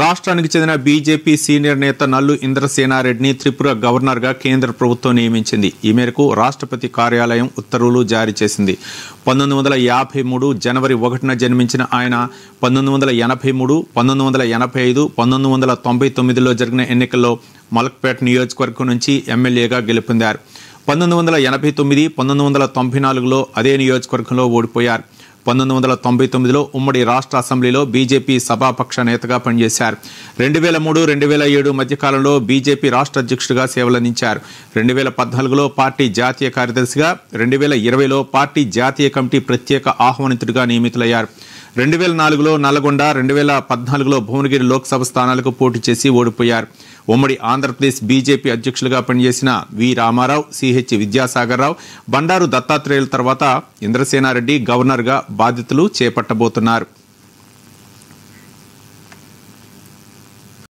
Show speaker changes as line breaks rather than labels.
రాష్ట్రానికి చెందిన BJP senior నేత నల్లు ఇంద్రసేనారెడ్డిని త్రిపుర గవర్నర్గా కేంద్ర ప్రభుత్వం నియమించింది ఈ మేరకు రాష్ట్రపతి కార్యాలయం ఉత్తర్వులు జారీ చేసింది పంతొమ్మిది వందల యాభై మూడు జనవరి ఒకటిన జన్మించిన ఆయన పంతొమ్మిది వందల ఎనభై మూడు పంతొమ్మిది వందల ఎనభై ఐదు పంతొమ్మిది వందల తొంభై తొమ్మిదిలో జరిగిన ఎన్నికల్లో మలక్పేట నియోజకవర్గం నుంచి ఎమ్మెల్యేగా గెలుపొందారు పంతొమ్మిది వందల ఎనభై తొమ్మిది పంతొమ్మిది వందల తొంభై నాలుగులో అదే నియోజకవర్గంలో ఓడిపోయారు పంతొమ్మిది వందల తొంభై తొమ్మిదిలో ఉమ్మడి రాష్ట్ర అసెంబ్లీలో బీజేపీ సభాపక్ష నేతగా పనిచేశారు రెండు వేల మూడు రెండు వేల ఏడు మధ్యకాలంలో బీజేపీ రాష్ట్ర అధ్యక్షుడిగా సేవలందించారు రెండు వేల పద్నాలుగులో పార్టీ జాతీయ కార్యదర్శిగా రెండు వేల ఇరవైలో పార్టీ జాతీయ కమిటీ ప్రత్యేక ఆహ్వానితుడిగా నియమితులయ్యారు రెండు వేల నాలుగులో నల్గొండ రెండు వేల పద్నాలుగులో భువనగిరి లోక్సభ స్థానాలకు పోటీ చేసి ఓడిపోయారు ఉమ్మడి ఆంధ్రప్రదేశ్ బీజేపీ అధ్యక్షులుగా పనిచేసిన వి రామారావు సిహెచ్ విద్యాసాగర్రావు బండారు దత్తాత్రేయుల తర్వాత ఇంద్రసేనారెడ్డి గవర్నర్గా బాధ్యతలు చేపట్టబోతున్నారు